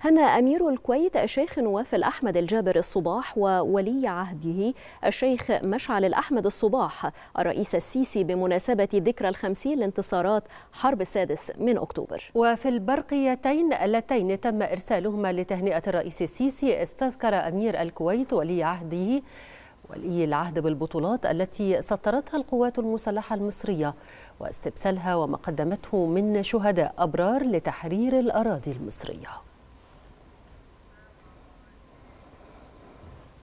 هنا أمير الكويت الشيخ نواف الأحمد الجابر الصباح وولي عهده الشيخ مشعل الأحمد الصباح الرئيس السيسي بمناسبة ذكرى الخمسين لانتصارات حرب السادس من أكتوبر وفي البرقيتين اللتين تم إرسالهما لتهنئة الرئيس السيسي استذكر أمير الكويت ولي عهده ولي العهد بالبطولات التي سطرتها القوات المسلحة المصرية واستبسالها وما قدمته من شهداء أبرار لتحرير الأراضي المصرية